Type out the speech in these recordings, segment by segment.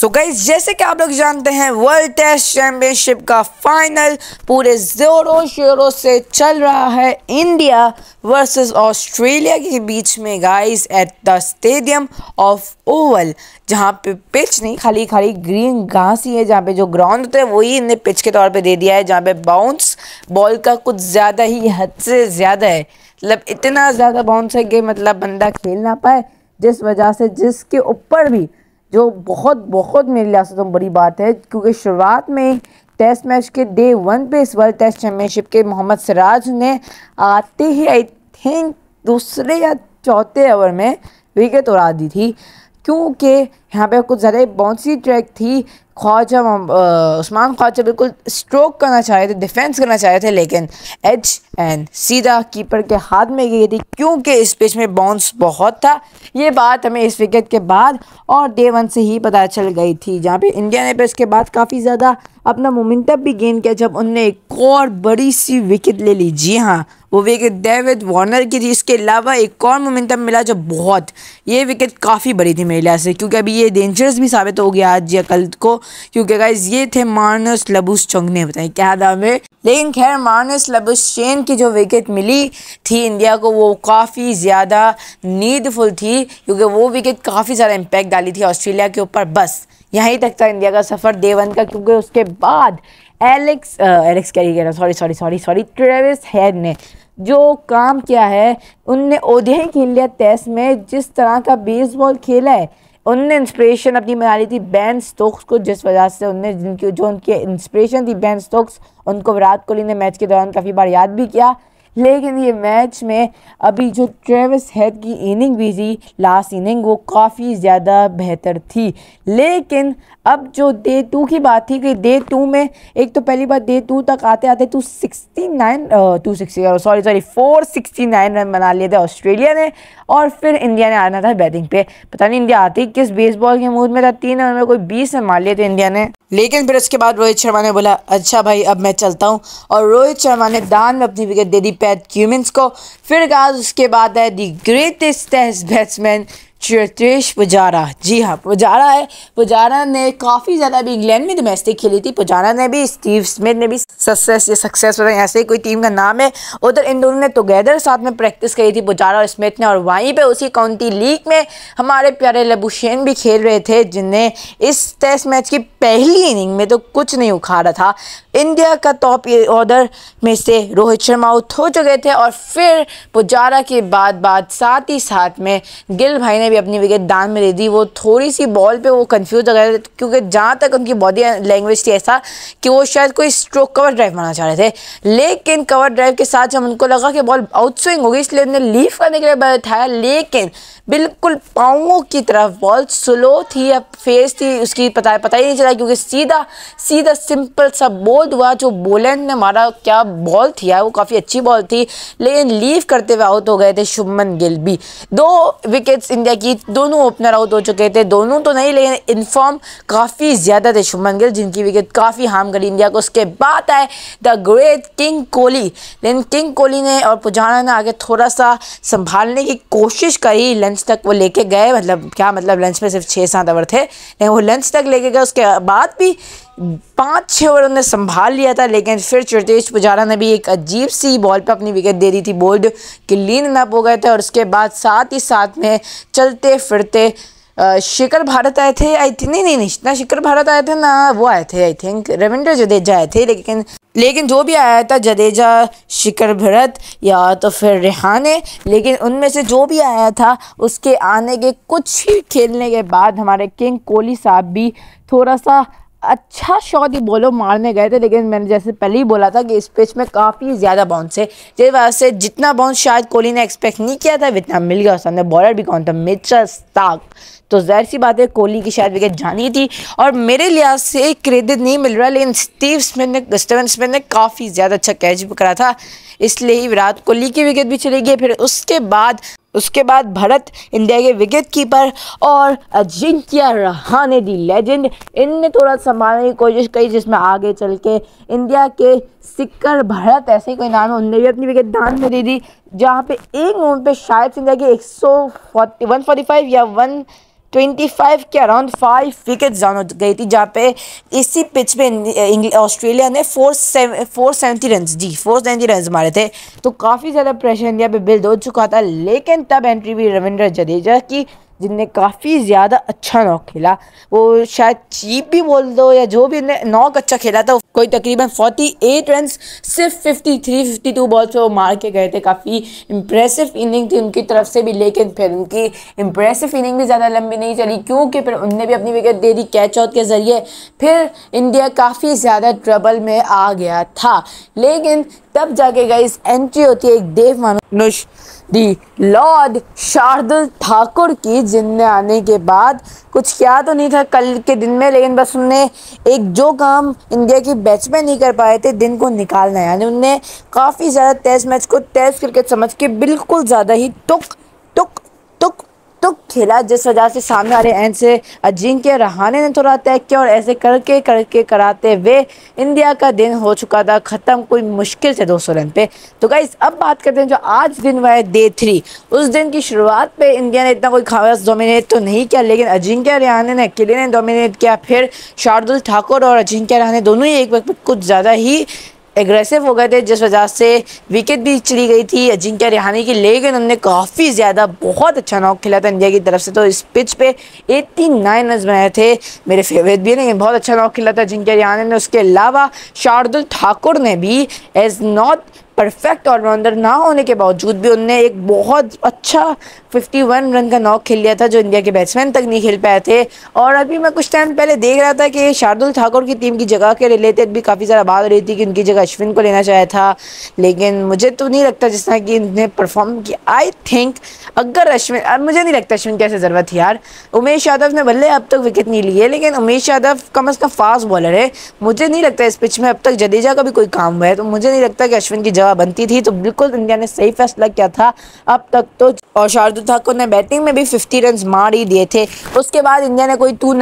सो गई जैसे कि आप लोग जानते हैं वर्ल्ड टेस्ट चैंपियनशिप का फाइनल पूरे जोरों शोरों से चल रहा है इंडिया वर्सेस ऑस्ट्रेलिया के बीच में guys at the stadium of Oval जहां पे पिच नहीं खाली खाली ग्रीन घास ही है जहां पे जो ग्राउंड होते हैं वही इन्हें पिच के तौर पे दे दिया है जहां पे बाउंस बॉल का कुछ ज़्यादा ही हद से ज़्यादा है मतलब इतना ज़्यादा बाउंस है कि मतलब बंदा खेल ना पाए जिस वजह से जिसके ऊपर भी जो बहुत बहुत मेरे लिहाज से तो बड़ी बात है क्योंकि शुरुआत में टेस्ट मैच के डे वन पे इस वर्ल्ड टेस्ट चैम्पियनशिप के मोहम्मद सिराज ने आते ही आई थिंक दूसरे या चौथे ओवर में विकेट उड़ा दी थी क्योंकि यहाँ पे कुछ ज़्यादा बाउंसी ट्रैक थी ख्वाजा उस्मान ख्वाजा बिल्कुल स्ट्रोक करना चाह रहे थे डिफेंस करना चाह रहे थे लेकिन एच एंड सीधा कीपर के हाथ में गई थी क्योंकि इस पिच में बाउंस बहुत था ये बात हमें इस विकेट के बाद और डे वन से ही पता चल गई थी जहाँ पे इंडिया ने पे इसके बाद काफ़ी ज़्यादा अपना मोमेंटम भी गेन किया जब उनने एक और बड़ी सी विकेट ले ली जी हाँ वो विकेट डेविड वार्नर की थी इसके अलावा एक और मोमेंटम मिला जो बहुत ये विकेट काफ़ी बड़ी थी मेरे लिहाज से क्योंकि अभी ये डेंजरस भी साबित हो गया आज या कल को क्योंकि गाइज ये थे मार्नस लबूस चंग ने बताया क्या दाम है लेकिन खैर मार्नस लबूस चेन की जो विकेट मिली थी इंडिया को वो काफ़ी ज़्यादा नीडफुल थी क्योंकि वो विकेट काफ़ी ज़्यादा इम्पैक्ट डाली थी ऑस्ट्रेलिया के ऊपर बस यहीं तक था तो इंडिया का सफ़र देवन का क्योंकि उसके बाद एलेक्स एलेक्स कैरी कह रही sorry sorry sorry sorry Travis Head ने जो काम किया है उनने ही खेल लिया टेस्ट में जिस तरह का बेसबॉल खेला है उनने इंस्पिरेशन अपनी बना ली थी बैन स्टोक्स को जिस वजह से उनने जिनकी जो उनकी इंस्पिरेशन थी बैन स्टोक्स उनको विराट कोहली ने मैच के दौरान काफ़ी बार याद भी किया लेकिन ये मैच में अभी जो ट्रेविस हेड की इनिंग भी थी लास्ट इनिंग वो काफ़ी ज़्यादा बेहतर थी लेकिन अब जो डे टू की बात थी कि डे टू में एक तो पहली बार डे टू तक आते आते two sixty nine two sixty sorry sorry four sixty nine run बना लिए थे ऑस्ट्रेलिया ने और फिर इंडिया ने आना था बैटिंग पे पता नहीं इंडिया आती किस बेसबॉल के मूड में था तीन रन में कोई बीस रन मार लिए थे इंडिया ने लेकिन फिर उसके बाद रोहित शर्मा ने बोला अच्छा भाई अब मैं चलता हूँ और रोहित शर्मा ने दान में अपनी विकेट दे दी पैट क्यूमिंस को फिर गाज उसके बाद है the greatest test batsman Cheteshwar Pujara जी हाँ पुजारा है पुजारा ने काफ़ी ज़्यादा भी इंग्लैंड में डोमेस्टिक खेली थी पुजारा ने भी स्टीव स्मिथ ने भी सक्सेस या सक्सेस ऐसे ही कोई टीम का नाम है उधर इन दोनों ने टुगेदर साथ में प्रैक्टिस करी थी पुजारा और स्मिथ ने और वहीं पे उसी काउंटी लीग में हमारे प्यारे लबुशेन भी खेल रहे थे जिनने इस टेस्ट मैच की पहली इनिंग में तो कुछ नहीं उखाड़ा था इंडिया का टॉप ऑर्डर में से रोहित शर्मा आउट हो चुके थे और फिर पुजारा के बाद बाद साथ ही साथ में गिल भाई ने भी भी अपनी विकेट दान में दे दी वो थोड़ी सी बॉल पे वो कंफ्यूज हो गए क्योंकि जहाँ तक उनकी बॉडी लैंग्वेज थी ऐसा कि वो शायद कोई स्ट्रोक कवर ड्राइव मारना चाह रहे थे लेकिन कवर ड्राइव के साथ जब उनको लगा कि बॉल आउट स्विंग होगी इसलिए उन्हें लीव करने के लिए बैठाया लेकिन बिल्कुल पाओं की तरफ बॉल स्लो थी या फेस थी उसकी पता पता ही नहीं चला क्योंकि सीधा सीधा सिंपल सा बोल हुआ जो बोलैंड ने मारा क्या बॉल थी यार वो काफ़ी अच्छी बॉल थी लेकिन लीव करते हुए आउट हो गए थे शुभमन गिल भी दो विकेट्स इंडिया कि दोनों ओपनर आउट हो चुके थे दोनों तो नहीं लेकिन इनफॉर्म काफ़ी ज़्यादा थे शुभमन गिल जिनकी विकेट काफ़ी हार्म करी इंडिया को उसके बाद आए द ग्रेट किंग कोहली लेकिन किंग कोहली ने और पुजाना ने आगे थोड़ा सा संभालने की कोशिश करी लंच तक वो लेके गए मतलब क्या मतलब लंच में सिर्फ छः सात ओवर थे लेकिन वो लंच तक लेके गए उसके बाद भी पाँच छः ओवर उन्होंने संभाल लिया था लेकिन फिर चिरतेश पुजारा ने भी एक अजीब सी बॉल पर अपनी विकेट दे दी थी बोल्ड क्लीन अप हो गए थे और उसके बाद साथ ही साथ में चलते फिरते शिखर भारत आए थे आई थिंक नहीं नहीं नहीं ना शिखर भारत आए थे ना वो आए थे आई थिंक रविंद्र जडेजा आए थे लेकिन लेकिन जो भी आया था जडेजा शिखर भरत या तो फिर रेहाने लेकिन उनमें से जो भी आया था उसके आने के कुछ ही खेलने के बाद हमारे किंग कोहली साहब भी थोड़ा सा अच्छा शॉट ये बोलो मारने गए थे लेकिन मैंने जैसे पहले ही बोला था कि इस पिच में काफ़ी ज़्यादा बाउंस है जिस वजह से जितना बाउंस शायद कोहली ने एक्सपेक्ट नहीं किया था इतना मिल गया उसने बॉलर भी कौन था मिचर स्टार्क तो ज़हर सी बात है कोहली की शायद विकेट जानी थी और मेरे लिहाज से क्रेडिट नहीं मिल रहा लेकिन स्टीव स्मिथ ने स्टेवन स्मिथ ने काफ़ी ज़्यादा अच्छा कैच भी करा था इसलिए ही विराट कोहली की विकेट भी चली गई फिर उसके बाद उसके बाद भरत इंडिया के विकेट कीपर और अजिंक्य रहाने दी लेजेंड इनने थोड़ा संभालने की कोशिश की जिसमें आगे चल के इंडिया के सिक्कर भरत ऐसे ही कोई नाम है उनने भी अपनी विकेट दान में दे दी जहाँ पे एक ओवर पे शायद इंडिया के एक सौ फोर्टी फाइव या वन 25 के अराउंड फाइव विकेट जान गई थी जहाँ पे इसी पिच पे ऑस्ट्रेलिया ने four seven four seventy run जी फोर सेवेंटी रन मारे थे तो काफ़ी ज़्यादा प्रेशर इंडिया पे बिल्ड हो चुका था लेकिन तब एंट्री भी रविंद्र जडेजा की जिनने काफ़ी ज़्यादा अच्छा नॉक खेला वो शायद चीप भी बोल दो या जो भी नॉक अच्छा खेला था कोई तकरीबन 48 रन सिर्फ 53 52 बॉल्स वो मार के गए थे काफ़ी इम्प्रेसिव इनिंग थी उनकी तरफ से भी लेकिन फिर उनकी इंप्रेसिव इनिंग भी ज़्यादा लंबी नहीं चली क्योंकि फिर उनने भी अपनी विकेट दे दी कैच आउट के ज़रिए फिर इंडिया काफ़ी ज़्यादा ट्रबल में आ गया था लेकिन तब जाके गई एंट्री होती है एक देव मानुष दी लॉर्ड शार्दुल ठाकुर की जिन में आने के बाद कुछ किया तो नहीं था कल के दिन में लेकिन बस उनने एक जो काम इंडिया की बैच में नहीं कर पाए थे दिन को निकालना यानी उनने काफ़ी ज़्यादा टेस्ट मैच को टेस्ट क्रिकेट समझ के बिल्कुल ज़्यादा ही टुक टुक तो खेला जिस वजह से सामने वाले एन से अजिंक के रहाने ने थोड़ा तय किया और ऐसे करके करके कराते हुए इंडिया का दिन हो चुका था ख़त्म कोई मुश्किल से दो रन पे तो गाइज अब बात करते हैं जो आज दिन हुआ है डे थ्री उस दिन की शुरुआत पे इंडिया ने इतना कोई खास डोमिनेट तो नहीं किया लेकिन अजिंक्य रहाने ने अकेले ने डोमिनेट किया फिर शार्दुल ठाकुर और अजिंक्य रहाने दोनों ही एक वक्त कुछ ज़्यादा ही एग्रेसिव हो गए थे जिस वजह से विकेट भी चली गई थी अजिंक्य रिहानी की लेकिन उन्होंने काफ़ी ज़्यादा बहुत अच्छा नॉक खेला था इंडिया की तरफ से तो इस पिच पे 89 रन बनाए थे मेरे फेवरेट भी है लेकिन बहुत अच्छा नॉक खेला था अजिंक्य रिहानी ने उसके अलावा शार्दुल ठाकुर ने भी एज नॉट परफेक्ट ऑलराउंडर ना होने के बावजूद भी उनने एक बहुत अच्छा 51 रन का नॉक खेल लिया था जो इंडिया के बैट्समैन तक नहीं खेल पाए थे और अभी मैं कुछ टाइम पहले देख रहा था कि शार्दुल ठाकुर की टीम की जगह के रिलेटेड भी काफ़ी ज़्यादा बात रही थी कि उनकी जगह अश्विन को लेना चाहिए था लेकिन मुझे तो नहीं लगता जिस तरह कि इनने परफॉर्म किया आई थिंक अगर अश्विन अब मुझे नहीं लगता अश्विन कैसे ज़रूरत थी यार उमेश यादव ने भले अब तक विकेट नहीं लिए है लेकिन उमेश यादव कम अज़ कम फास्ट बॉलर है मुझे नहीं लगता इस पिच में अब तक जडेजा का भी कोई काम हुआ है तो मुझे नहीं लगता कि अश्विन की जगह जगह बनती थी तो बिल्कुल इंडिया ने सही फैसला किया था अब तक तो और शार्दुल ठाकुर ने बैटिंग में भी फिफ्टी रन मार ही दिए थे उसके बाद इंडिया ने कोई टू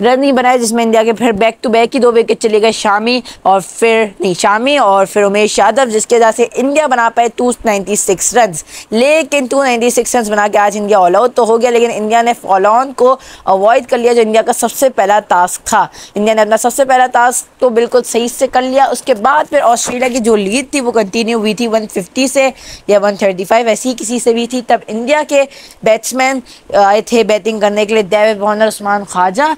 रन ही बनाए जिसमें इंडिया के फिर बैक टू बैक ही दो विकेट चले गए शामी और फिर नहीं शामी और फिर उमेश यादव जिसके वजह से इंडिया बना पाए टू नाइन्टी रन लेकिन टू नाइन्टी सिक्स रन बना के आज इंडिया ऑल आउट तो हो गया लेकिन इंडिया ने फॉल ऑन को अवॉइड कर लिया जो इंडिया का सबसे पहला टास्क था इंडिया ने अपना सबसे पहला टास्क तो बिल्कुल सही से कर लिया उसके बाद फिर ऑस्ट्रेलिया की जो लीड थी वो कंटिन्यू हुई थी 150 से या 135 ऐसी किसी से भी थी तब इंडिया के बैट्समैन आए थे बैटिंग करने के लिए दैव बॉनर उस्मान ख्वाजा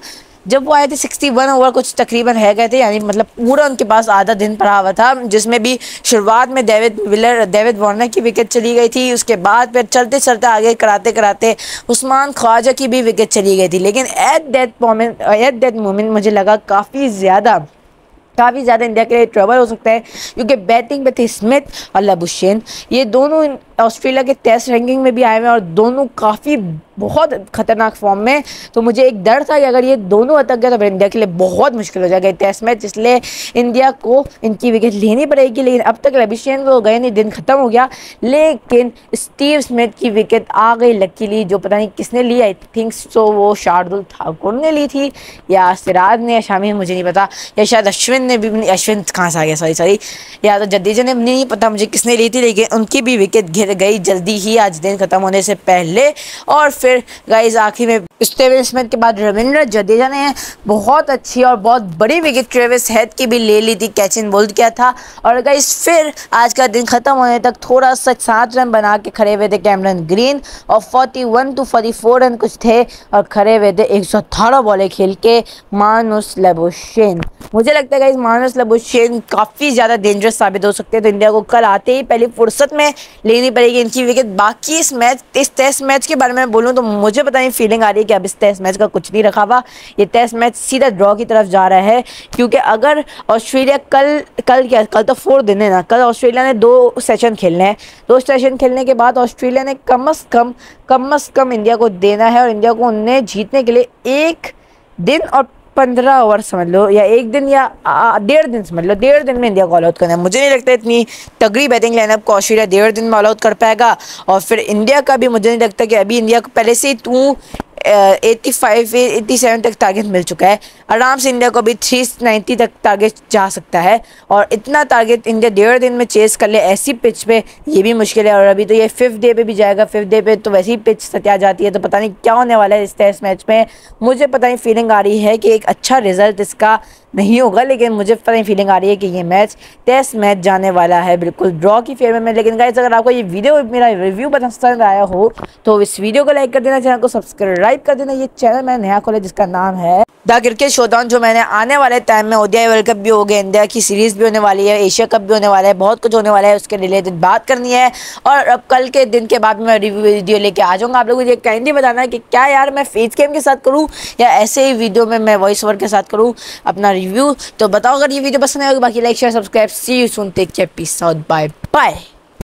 जब वो आए थे 61 ओवर कुछ तकरीबन है गए थे यानी मतलब पूरा उनके पास आधा दिन पड़ा हुआ था जिसमें भी शुरुआत में डेविड विलर डेविड वार्नर की विकेट चली गई थी उसके बाद फिर चलते चलते आगे कराते कराते उस्मान ख्वाजा की भी विकेट चली गई थी लेकिन at that moment at that moment मुझे लगा काफ़ी ज़्यादा काफ़ी ज़्यादा इंडिया के लिए ट्रबल हो सकता है क्योंकि बैटिंग पे स्मिथ और लबुशेन ये दोनों ऑस्ट्रेलिया के टेस्ट रैंकिंग में भी आए हुए हैं और दोनों काफ़ी बहुत खतरनाक फॉर्म में तो मुझे एक डर था कि अगर ये दोनों अटक गए तो फिर इंडिया के लिए बहुत मुश्किल हो जाएगा टेस्ट मैच इसलिए इंडिया को इनकी विकेट लेनी पड़ेगी लेकिन अब तक रबिशेन को गए नहीं दिन ख़त्म हो गया लेकिन स्टीव स्मिथ की विकेट आ गई लकीली जो पता नहीं किसने ली आई थिंक सो वो शार्दुल ठाकुर ने ली थी या सिराज ने या शामी मुझे नहीं पता या शायद अश्विन ने भी अश्विन कहाँ से आ गया सॉरी सॉरी या तो जडेजा ने नहीं पता मुझे किसने ली थी लेकिन उनकी भी विकेट फिर गई जल्दी ही आज दिन ख़त्म होने से पहले और फिर गाइज आखिर में स्टेवन स्मिथ के बाद रविंद्र जडेजा ने बहुत अच्छी और बहुत बड़ी विकेट ट्रेविस हेड की भी ले ली थी कैच इन बोल्ड किया था और गाइज फिर आज का दिन ख़त्म होने तक थोड़ा सा सात रन बना के खड़े हुए थे कैमरन ग्रीन और 41 टू 44 रन कुछ थे और खड़े हुए थे एक सौ अठारह बॉलें खेल के मानुस लेबोशेन मुझे लगता है कि मानुस लेबोशेन काफ़ी ज़्यादा डेंजरस साबित हो सकते हैं तो इंडिया को कल आते ही पहली फुर्सत में लेनी पड़ेगी इनकी विकेट बाकी इस मैच इस टेस्ट मैच के बारे में बोलूँ तो मुझे पता नहीं फीलिंग आ रही है कि अब इस टेस्ट मैच का कुछ नहीं रखा हुआ ये टेस्ट मैच सीधा ड्रॉ की तरफ जा रहा है क्योंकि अगर ऑस्ट्रेलिया कल कल क्या कल तो फोर दिन है ना कल ऑस्ट्रेलिया ने दो सेशन खेलने हैं दो सेशन खेलने के बाद ऑस्ट्रेलिया ने कम अज़ कम कम अज़ कम इंडिया को देना है और इंडिया को उन्हें जीतने के लिए एक दिन और पंद्रह ओवर समझ लो या एक दिन या डेढ़ दिन समझ लो डेढ़ दिन में इंडिया को ऑल आउट करना है मुझे नहीं लगता इतनी तगड़ी बैटिंग लाइनअप को ऑस्ट्रेलिया डेढ़ दिन में ऑल आउट कर पाएगा और फिर इंडिया का भी मुझे नहीं लगता कि अभी इंडिया को पहले से ही two eighty five eighty seven तक टारगेट मिल चुका है आराम से इंडिया को अभी थ्री नाइन्टी तक टारगेट जा सकता है और इतना टारगेट इंडिया डेढ़ दिन में चेस कर ले ऐसी पिच पे ये भी मुश्किल है और अभी तो ये फिफ्थ डे पे भी जाएगा फिफ्थ डे पे तो वैसे ही पिच सत्या जाती है तो पता नहीं क्या होने वाला है इस टेस्ट मैच में मुझे पता नहीं फीलिंग आ रही है कि एक अच्छा रिजल्ट इसका नहीं होगा लेकिन मुझे पता नहीं फीलिंग आ रही है कि ये मैच टेस्ट मैच जाने वाला है बिल्कुल ड्रॉ की फेवर में लेकिन गाइज अगर आपको ये वीडियो मेरा रिव्यू पसंद आया हो तो इस वीडियो को लाइक कर देना चैनल को सब्सक्राइब सब्सक्राइब कर देना ये चैनल मैंने नया खोला जिसका नाम है द क्रिकेट शोडाउन जो मैंने आने वाले टाइम में ओडिया वर्ल्ड कप भी हो गया इंडिया की सीरीज़ भी होने वाली है एशिया कप भी होने वाला है बहुत कुछ होने वाला है उसके रिलेटेड बात करनी है और अब कल के दिन के बाद मैं रिव्यू वीडियो लेके आ जाऊँगा आप लोगों को ये कैंडी बताना है कि क्या यार मैं फेस गेम के साथ करूँ या ऐसे ही वीडियो में मैं वॉइस ओवर के साथ करूँ अपना रिव्यू तो बताओ अगर ये वीडियो पसंद आएगी बाकी like share subscribe see you soon take care peace out bye bye